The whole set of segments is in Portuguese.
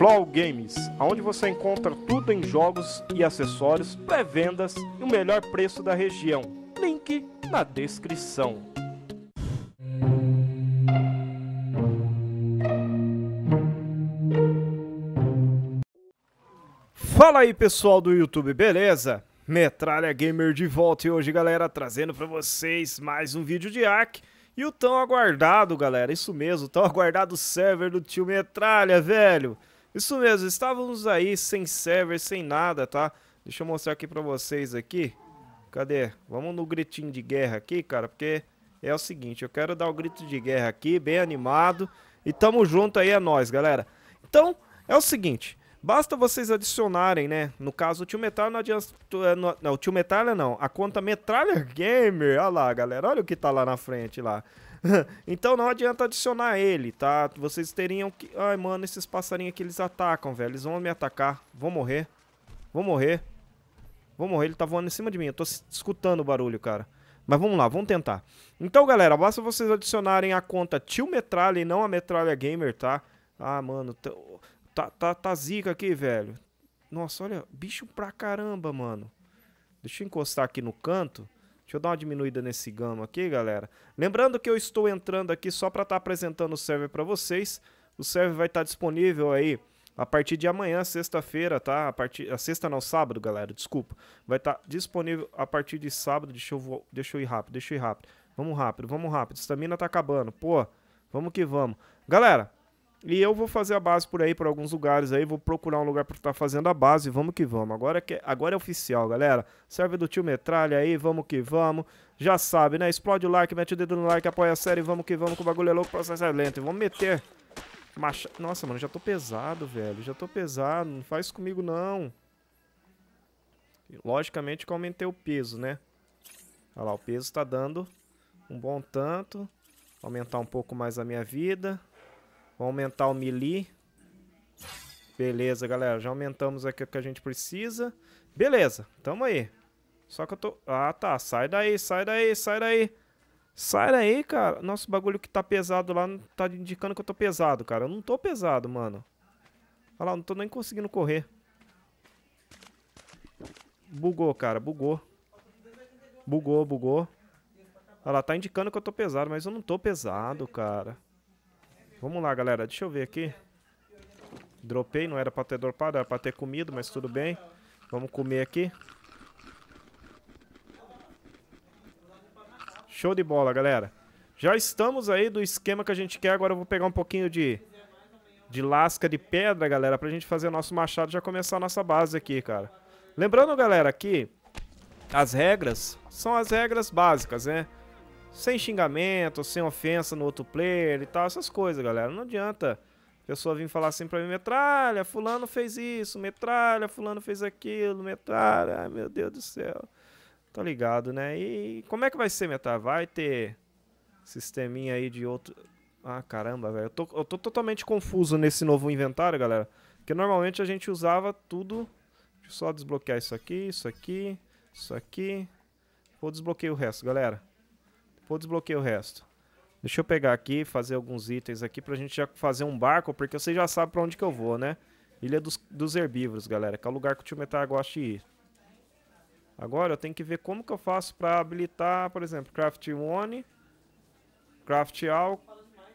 Flow Games, aonde você encontra tudo em jogos e acessórios, pré-vendas e o melhor preço da região. Link na descrição. Fala aí pessoal do YouTube, beleza? Metralha Gamer de volta e hoje galera trazendo para vocês mais um vídeo de hack e o tão aguardado galera, isso mesmo, tão aguardado server do tio Metralha velho isso mesmo, estávamos aí sem server, sem nada, tá? Deixa eu mostrar aqui pra vocês aqui. Cadê? Vamos no gritinho de guerra aqui, cara, porque é o seguinte, eu quero dar o grito de guerra aqui, bem animado. E tamo junto aí, é nóis, galera. Então, é o seguinte, basta vocês adicionarem, né? No caso, o Tio Metal não adianta... Eh, não, o Tio Metal não, a conta Metralha Gamer, olha lá, galera, olha o que tá lá na frente lá. então não adianta adicionar ele, tá? Vocês teriam que... Ai, mano, esses passarinhos aqui, eles atacam, velho. Eles vão me atacar. Vou morrer. Vou morrer. Vou morrer, ele tá voando em cima de mim. Eu tô escutando o barulho, cara. Mas vamos lá, vamos tentar. Então, galera, basta vocês adicionarem a conta Tio Metralha e não a Metralha Gamer, tá? Ah, mano, tá, tá, tá zica aqui, velho. Nossa, olha, bicho pra caramba, mano. Deixa eu encostar aqui no canto. Deixa eu dar uma diminuída nesse gama aqui, galera. Lembrando que eu estou entrando aqui só para estar tá apresentando o server para vocês. O server vai estar tá disponível aí a partir de amanhã, sexta-feira, tá? A partir a sexta não, sábado, galera, desculpa. Vai estar tá disponível a partir de sábado. Deixa eu deixa eu ir rápido, deixa eu ir rápido. Vamos rápido, vamos rápido. Estamina tá acabando. Pô, vamos que vamos. Galera, e eu vou fazer a base por aí, por alguns lugares aí, vou procurar um lugar para estar tá fazendo a base, vamos que vamos. Agora, que, é, agora é oficial, galera. Serve do tio Metralha aí, vamos que vamos. Já sabe, né? Explode o like, mete o dedo no like, apoia a série, vamos que vamos, que o bagulho é louco, o processo é lento. E vamos meter. Macha... Nossa, mano, já tô pesado, velho. Já tô pesado, não faz comigo não. Logicamente que eu aumentei o peso, né? Olha lá, o peso tá dando um bom tanto. Aumentar um pouco mais a minha vida. Vou aumentar o melee. Beleza, galera. Já aumentamos aqui o que a gente precisa. Beleza, tamo aí. Só que eu tô... Ah, tá. Sai daí, sai daí, sai daí. Sai daí, cara. Nossa, o bagulho que tá pesado lá tá indicando que eu tô pesado, cara. Eu não tô pesado, mano. Olha lá, não tô nem conseguindo correr. Bugou, cara. Bugou. Bugou, bugou. Olha lá, tá indicando que eu tô pesado, mas eu não tô pesado, cara. Vamos lá, galera. Deixa eu ver aqui. Dropei, não era pra ter dropado, era pra ter comido, mas tudo bem. Vamos comer aqui. Show de bola, galera. Já estamos aí do esquema que a gente quer. Agora eu vou pegar um pouquinho de, de lasca de pedra, galera, pra gente fazer nosso machado e já começar a nossa base aqui, cara. Lembrando, galera, que as regras são as regras básicas, né? sem xingamento, sem ofensa no outro player e tal, essas coisas, galera. Não adianta a pessoa vir falar assim pra mim, metralha, fulano fez isso, metralha, fulano fez aquilo, metralha, ai meu Deus do céu. Tá ligado, né? E como é que vai ser, metralha? Vai ter sisteminha aí de outro... Ah, caramba, velho. Eu tô, eu tô totalmente confuso nesse novo inventário, galera. Porque normalmente a gente usava tudo... Deixa eu só desbloquear isso aqui, isso aqui, isso aqui. Vou desbloquear o resto, galera. Vou desbloquear o resto. Deixa eu pegar aqui, fazer alguns itens aqui pra gente já fazer um barco, porque você já sabe pra onde que eu vou, né? Ilha dos, dos Herbívoros, galera, que é o lugar que o tio Metal gosta de ir. Agora eu tenho que ver como que eu faço pra habilitar, por exemplo, Craft 1, Craft All,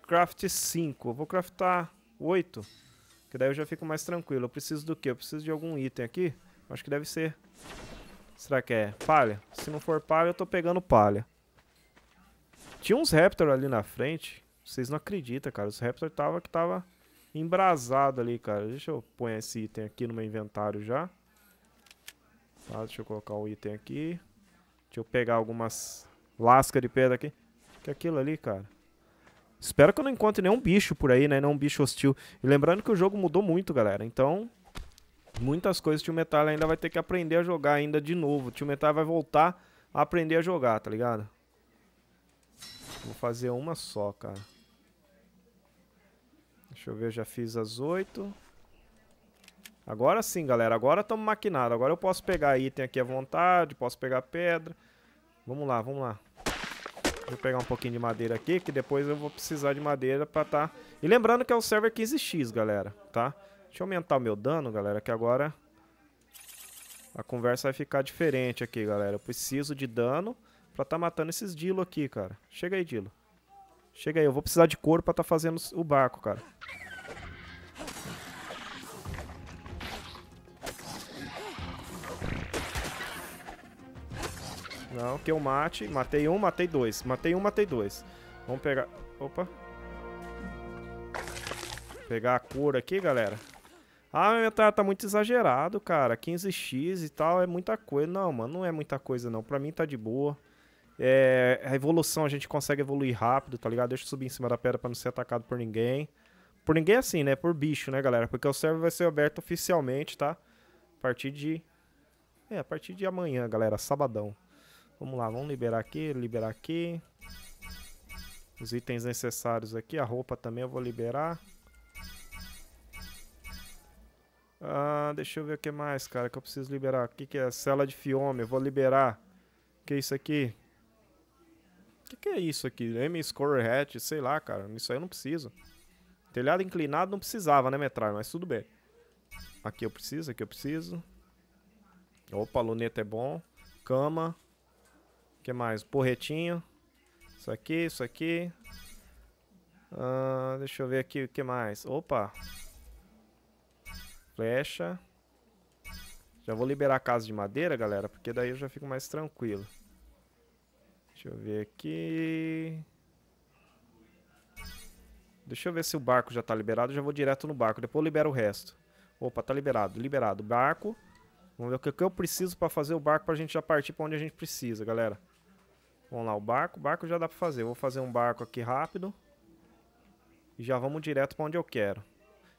Craft 5. Eu vou craftar 8, que daí eu já fico mais tranquilo. Eu preciso do quê? Eu preciso de algum item aqui? Acho que deve ser. Será que é palha? Se não for palha, eu tô pegando palha. Tinha uns Raptor ali na frente. Vocês não acreditam, cara. Os Raptor tava que tava embrasado ali, cara. Deixa eu pôr esse item aqui no meu inventário já. Tá, deixa eu colocar um item aqui. Deixa eu pegar algumas lascas de pedra aqui. Que é aquilo ali, cara. Espero que eu não encontre nenhum bicho por aí, né? Não um bicho hostil. E lembrando que o jogo mudou muito, galera. Então, muitas coisas o Tio Metal ainda vai ter que aprender a jogar ainda de novo. O Tio Metal vai voltar a aprender a jogar, tá ligado? Vou fazer uma só, cara. Deixa eu ver, já fiz as oito. Agora sim, galera. Agora estamos maquinados. Agora eu posso pegar item aqui à vontade, posso pegar pedra. Vamos lá, vamos lá. Vou pegar um pouquinho de madeira aqui, que depois eu vou precisar de madeira pra tá... E lembrando que é o server 15x, galera, tá? Deixa eu aumentar o meu dano, galera, que agora a conversa vai ficar diferente aqui, galera. Eu preciso de dano Pra tá matando esses Dilo aqui, cara. Chega aí, Dilo. Chega aí, eu vou precisar de couro pra tá fazendo o barco, cara. Não, que eu mate. Matei um, matei dois. Matei um, matei dois. Vamos pegar... Opa. Pegar a cor aqui, galera. Ah, meu tá, tá muito exagerado, cara. 15x e tal é muita coisa. Não, mano, não é muita coisa, não. Pra mim tá de boa. É, a evolução, a gente consegue evoluir rápido, tá ligado? Deixa eu subir em cima da pedra para não ser atacado por ninguém. Por ninguém é assim, né? Por bicho, né, galera? Porque o server vai ser aberto oficialmente, tá? A partir de... É, a partir de amanhã, galera. Sabadão. Vamos lá, vamos liberar aqui, liberar aqui. Os itens necessários aqui. A roupa também eu vou liberar. Ah, deixa eu ver o que mais, cara, que eu preciso liberar. O que, que é? Cela de fiome, eu vou liberar. O que é isso aqui? O que, que, é isso aqui? M-Score Hatch, sei lá, cara. Isso aí eu não preciso. Telhado inclinado não precisava, né, metralha? Mas tudo bem. Aqui eu preciso, aqui eu preciso. Opa, luneta é bom. Cama. O que mais? Porretinho. Isso aqui, isso aqui. Ah, deixa eu ver aqui o que mais. Opa. Flecha. Já vou liberar a casa de madeira, galera, porque daí eu já fico mais tranquilo. Deixa eu ver aqui. Deixa eu ver se o barco já tá liberado. Eu já vou direto no barco. Depois eu libero o resto. Opa, tá liberado. Liberado. Barco. Vamos ver o que eu preciso pra fazer o barco pra gente já partir pra onde a gente precisa, galera. Vamos lá, o barco. O barco já dá pra fazer. Eu vou fazer um barco aqui rápido. E já vamos direto pra onde eu quero.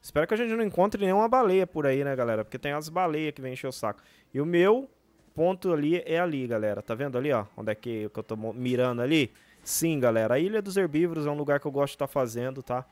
Espero que a gente não encontre nenhuma baleia por aí, né, galera? Porque tem as baleias que vem encher o saco. E o meu ponto ali é ali, galera. Tá vendo ali, ó? Onde é que, eu tô mirando ali? Sim, galera. A Ilha dos Herbívoros é um lugar que eu gosto de estar tá fazendo, tá?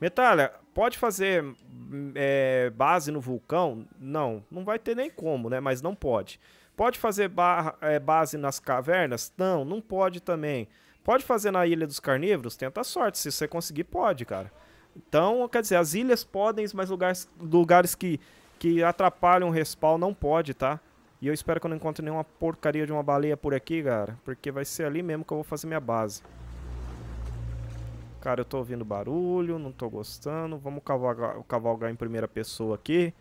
Metalha, pode fazer hum, é, base no vulcão? Não, não vai ter nem como, né? Mas não pode. Pode fazer barra, é, base nas cavernas? Não, não pode também. Pode fazer na Ilha dos Carnívoros? Tenta a sorte. Se você conseguir, pode, cara. Então, quer dizer, as ilhas podem, mas lugares, lugares que, que atrapalham o respawn não pode, tá? E eu espero que eu não encontre nenhuma porcaria de uma baleia por aqui, cara. Porque vai ser ali mesmo que eu vou fazer minha base. Cara, eu tô ouvindo barulho, não tô gostando. Vamos cavalgar, cavalgar em primeira pessoa aqui.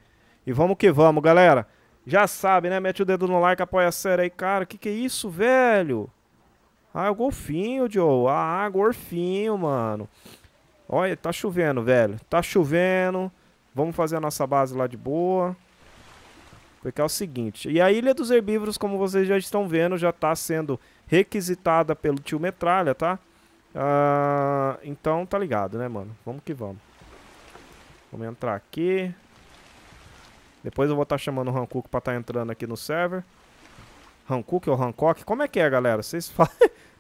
E vamos que vamos, galera. Já sabe, né? Mete o dedo no like, apoia a série aí, cara. Que que é isso, velho? Ah, é o golfinho, Joe. Ah, golfinho, mano. Olha, tá chovendo, velho. Tá chovendo. Vamos fazer a nossa base lá de boa. Porque é o seguinte, e a Ilha dos Herbívoros, como vocês já estão vendo, já está sendo requisitada pelo tio Metralha, tá? Uh, então tá ligado, né, mano? Vamos que vamos. Vamos entrar aqui. Depois eu vou estar tá chamando o Hankook pra estar tá entrando aqui no server. Hankook ou Hancock? Como é que é, galera? Vocês falam...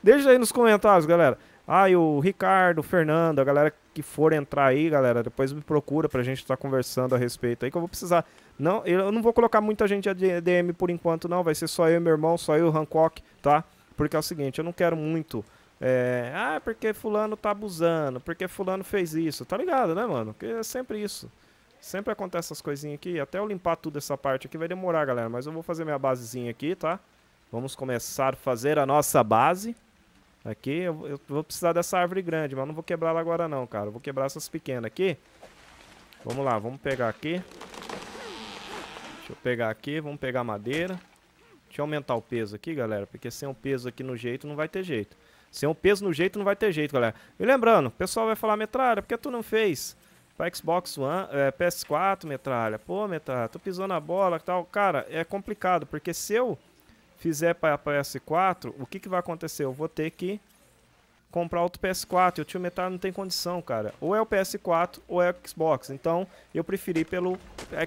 Deixa aí nos comentários, galera. Ah, e o Ricardo, o Fernando, a galera que for entrar aí, galera, depois me procura pra gente estar tá conversando a respeito aí, que eu vou precisar não, eu não vou colocar muita gente a DM por enquanto, não. Vai ser só eu e meu irmão, só eu e o Hancock, tá? Porque é o seguinte, eu não quero muito. É, ah, porque fulano tá abusando, porque fulano fez isso, tá ligado, né, mano? Porque é sempre isso. Sempre acontece essas coisinhas aqui. Até eu limpar tudo essa parte aqui vai demorar, galera. Mas eu vou fazer minha basezinha aqui, tá? Vamos começar a fazer a nossa base. Aqui, eu, eu vou precisar dessa árvore grande, mas não vou quebrar ela agora não, cara. vou quebrar essas pequenas aqui. Vamos lá, vamos pegar aqui. Deixa eu pegar aqui, vamos pegar madeira. Deixa eu aumentar o peso aqui, galera, porque sem o peso aqui no jeito não vai ter jeito. Sem o peso no jeito não vai ter jeito, galera. E lembrando, o pessoal vai falar, metralha, porque tu não fez? Pra Xbox One, é, PS4, metralha. Pô, metralha, tô pisando a bola e tal. Cara, é complicado, porque se eu fizer pra, pra PS4, o que, que vai acontecer? Eu vou ter que comprar outro PS4. E o tio Metal não tem condição, cara. Ou é o PS4 ou é o Xbox. Então eu preferi pelo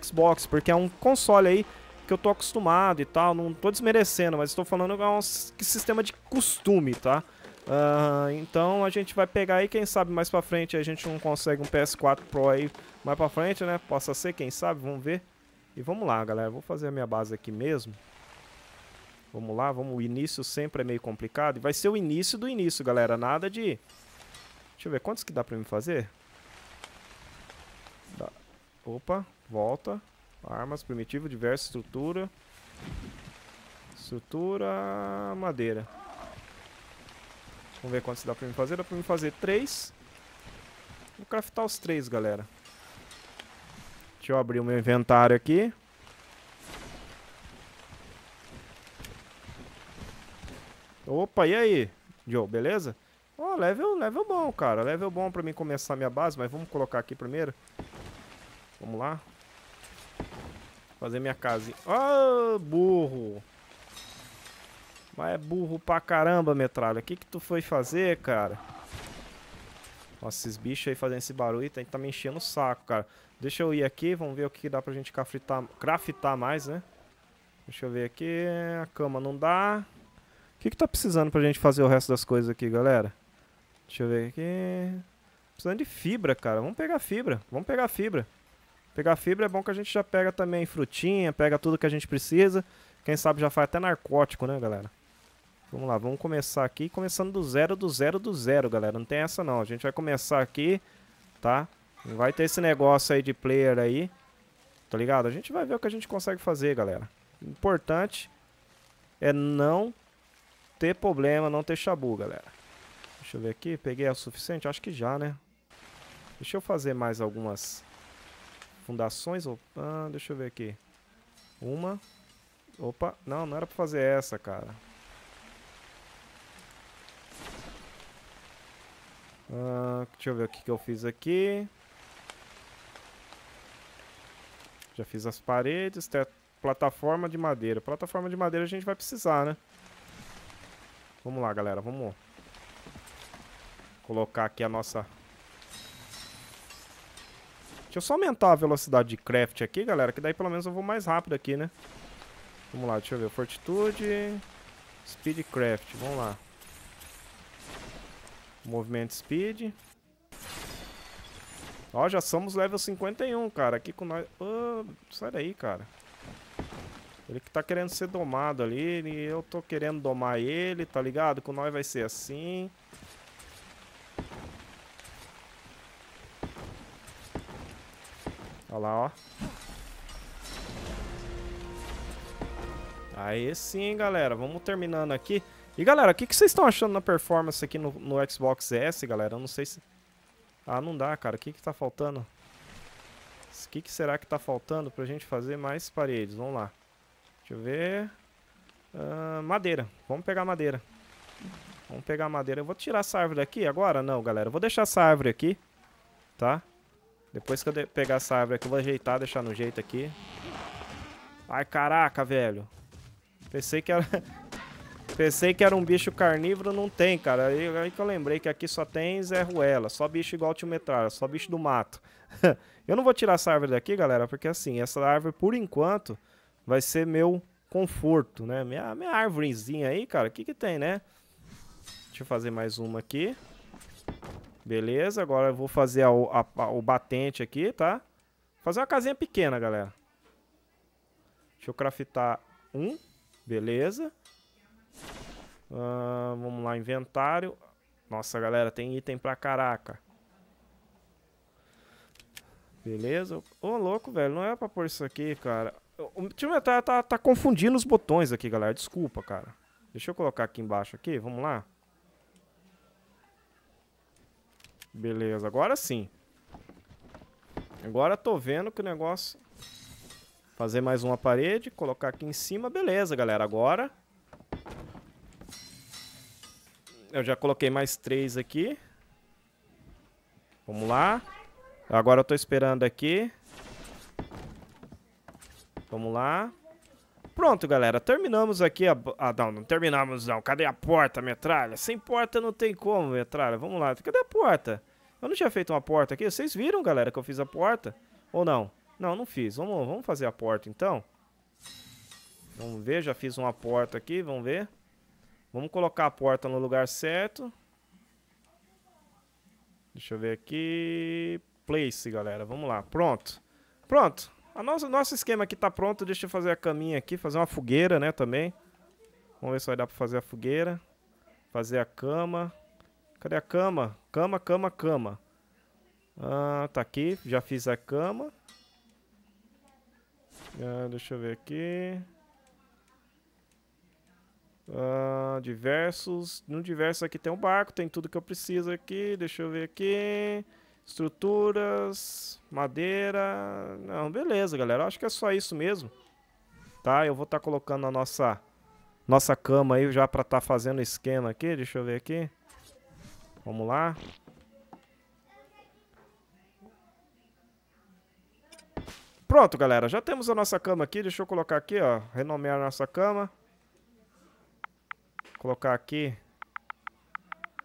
Xbox, porque é um console aí que eu tô acostumado e tal. Não tô desmerecendo, mas estou falando que é um sistema de costume, tá? Uh, então a gente vai pegar aí, quem sabe mais pra frente a gente não consegue um PS4 Pro aí mais pra frente, né? Possa ser, quem sabe, vamos ver. E vamos lá, galera. Vou fazer a minha base aqui mesmo. Vamos lá, vamos. O início sempre é meio complicado. E vai ser o início do início, galera. Nada de... Deixa eu ver, quantos que dá pra mim fazer? Dá. Opa, volta. Armas, primitivo, diversa, estrutura. Estrutura, madeira. Vamos ver quantos dá pra mim fazer. Dá pra mim fazer três. Vou craftar os três, galera. Deixa eu abrir o meu inventário aqui. Opa, e aí, Joe, beleza? Ó, oh, level, level bom, cara. Level bom pra mim começar a minha base, mas vamos colocar aqui primeiro. Vamos lá. Fazer minha casinha. Ah, oh, burro. Mas é burro pra caramba, metralha. O que que tu foi fazer, cara? Nossa, esses bichos aí fazendo esse barulho, tem que tá me enchendo o saco, cara. Deixa eu ir aqui, vamos ver o que dá pra gente craftar, craftar mais, né? Deixa eu ver aqui. A cama não dá que, que tá precisando pra gente fazer o resto das coisas aqui, galera? Deixa eu ver aqui. Precisando de fibra, cara. Vamos pegar fibra. Vamos pegar fibra. Pegar fibra é bom que a gente já pega também frutinha, pega tudo que a gente precisa. Quem sabe já faz até narcótico, né, galera? Vamos lá, vamos começar aqui, começando do zero, do zero, do zero, galera. Não tem essa não, a gente vai começar aqui, tá? Não vai ter esse negócio aí de player aí, tá ligado? A gente vai ver o que a gente consegue fazer, galera. O importante é não ter problema, não ter chabu, galera. Deixa eu ver aqui, peguei o suficiente? Acho que já, né? Deixa eu fazer mais algumas fundações. Opa, deixa eu ver aqui. Uma. Opa, não, não era pra fazer essa, cara. Uh, deixa eu ver o que, que eu fiz aqui. Já fiz as paredes, plataforma de madeira. Plataforma de madeira a gente vai precisar, né? Vamos lá, galera. Vamos colocar aqui a nossa... Deixa eu só aumentar a velocidade de craft aqui, galera, que daí pelo menos eu vou mais rápido aqui, né? Vamos lá, deixa eu ver. Fortitude, speedcraft, vamos lá. Movimento speed. Ó, já somos level 51, cara. Aqui com nós... Oh, sai daí, cara. Ele que tá querendo ser domado ali, e eu tô querendo domar ele, tá ligado? Com nós vai ser assim. Olha lá, ó. Aí sim, galera. Vamos terminando aqui. E, galera, o que, que vocês estão achando na performance aqui no, no, Xbox S, galera? Eu não sei se... Ah, não dá, cara. O que que tá faltando? O que, que será que tá faltando pra gente fazer mais paredes? Vamos lá. Deixa eu ver. Uh, madeira. Vamos pegar madeira. Vamos pegar madeira. Eu vou tirar essa árvore daqui agora? Não, galera. Eu vou deixar essa árvore aqui, tá? Depois que eu pegar essa árvore aqui, eu vou ajeitar, deixar no jeito aqui. Ai, caraca, velho. Pensei que era... Pensei que era um bicho carnívoro, não tem, cara. Aí, aí que eu lembrei que aqui só tem Zé Ruela, só bicho igual Metralha. só bicho do mato. eu não vou tirar essa árvore daqui, galera, porque assim, essa árvore, por enquanto, vai ser meu conforto, né? Minha, minha árvorezinha aí, cara, o que que tem, né? Deixa eu fazer mais uma aqui. Beleza, agora eu vou fazer a, a, a, o batente aqui, tá? Fazer uma casinha pequena, galera. Deixa eu craftar um. Beleza. Uh, vamos lá, inventário. Nossa, galera, tem item pra caraca. Beleza. Ô, oh, louco, velho. Não é pra pôr isso aqui, cara. O time tá, tá, tá confundindo os botões aqui, galera. Desculpa, cara. Deixa eu colocar aqui embaixo aqui, vamos lá. Beleza, agora sim. Agora tô vendo que o negócio... Fazer mais uma parede, colocar aqui em cima. Beleza, galera, agora... Eu já coloquei mais três aqui. Vamos lá. Agora eu tô esperando aqui. Vamos lá. Pronto, galera. Terminamos aqui a... Ah, não, não terminamos não. Cadê a porta, metralha? Sem porta não tem como, metralha. Vamos lá. Cadê a porta? Eu não tinha feito uma porta aqui. Vocês viram, galera, que eu fiz a porta? Ou não? Não, não fiz. Vamos, vamos fazer a porta, então. Vamos ver. Já fiz uma porta aqui. Vamos ver. Vamos colocar a porta no lugar certo. Deixa eu ver aqui. Place, galera. Vamos lá. Pronto. Pronto a nosso, nosso esquema aqui tá pronto. Deixa eu fazer a caminha aqui, fazer uma fogueira, né, também. Vamos ver se vai dar pra fazer a fogueira. Fazer a cama. Cadê a cama? Cama, cama, cama. Ah, tá aqui. Já fiz a cama. Ah, deixa eu ver aqui. Ah, diversos. No diverso aqui tem um barco, tem tudo que eu preciso aqui. Deixa eu ver aqui. Estruturas, madeira. Não, beleza, galera. Acho que é só isso mesmo. Tá? Eu vou estar tá colocando a nossa nossa cama aí já para estar tá fazendo esquema aqui. Deixa eu ver aqui. Vamos lá. Pronto, galera. Já temos a nossa cama aqui. Deixa eu colocar aqui, ó. Renomear a nossa cama. Colocar aqui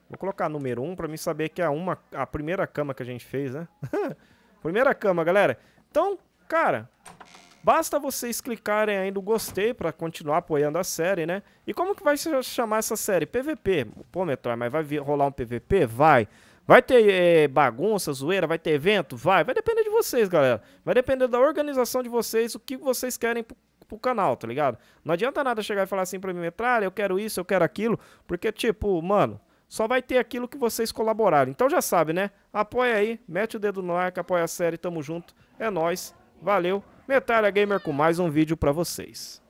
Vou colocar número 1 um para mim saber que é uma, a primeira cama que a gente fez, né? primeira cama, galera. Então, cara, basta vocês clicarem aí no gostei para continuar apoiando a série, né? E como que vai se chamar essa série? PVP. Pô, Metroid, mas vai rolar um PVP? Vai. Vai ter é, bagunça, zoeira, vai ter evento? Vai. Vai depender de vocês, galera. Vai depender da organização de vocês, o que vocês querem pro canal, tá ligado? Não adianta nada chegar e falar assim pra mim, metralha, eu quero isso, eu quero aquilo. Porque, tipo, mano, só vai ter aquilo que vocês colaborarem. Então já sabe, né? Apoia aí, mete o dedo no like, apoia a série, tamo junto. É nós. Valeu. Metalha Gamer com mais um vídeo para vocês.